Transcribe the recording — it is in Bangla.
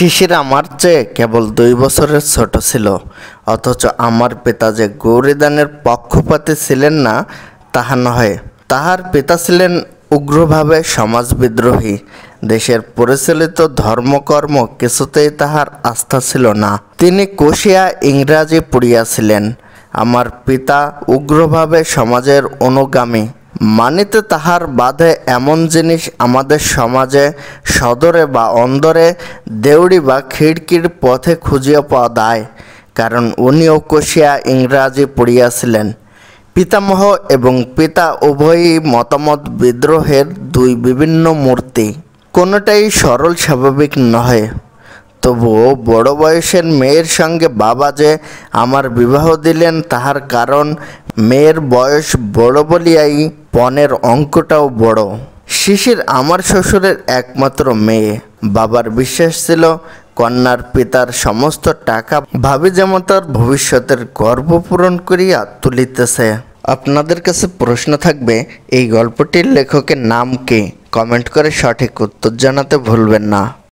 শিশির আমার চেয়ে কেবল দুই বছরের ছোট ছিল অথচ আমার পিতা যে গৌরীদানের পক্ষপাতী ছিলেন না তাহা নহে তাহার পিতা ছিলেন উগ্রভাবে সমাজ বিদ্রোহী দেশের পরিচালিত ধর্মকর্ম কিছুতেই তাহার আস্থা ছিল না তিনি কোশিয়া ইংরাজি পড়িয়াছিলেন আমার পিতা উগ্রভাবে সমাজের অনুগামী মানিতে তাহার বাধে এমন জিনিস আমাদের সমাজে সদরে বা অন্দরে দেউড়ি বা খিড়কির পথে খুঁজিয়া পাওয়া দায় কারণ উনিও কষিয়া ইংরাজি পড়িয়াছিলেন পিতামহ এবং পিতা উভয়ই মতামত বিদ্রোহের দুই বিভিন্ন মূর্তি কোনোটাই সরল স্বাভাবিক নহে তবুও বড় বয়সের মেয়ের সঙ্গে বাবা যে আমার বিবাহ দিলেন তাহার কারণ মেয়ের বয়স বড় বলিয়াই পণের অঙ্কটাও বড় শিশির আমার শ্বশুরের একমাত্র মেয়ে বাবার বিশ্বাস ছিল কন্যার পিতার সমস্ত টাকা ভাবি যেমন তার ভবিষ্যতের গর্ব পূরণ করিয়া তুলিতেছে আপনাদের কাছে প্রশ্ন থাকবে এই গল্পটির লেখকের নাম কে কমেন্ট করে সঠিক উত্তর জানাতে ভুলবেন না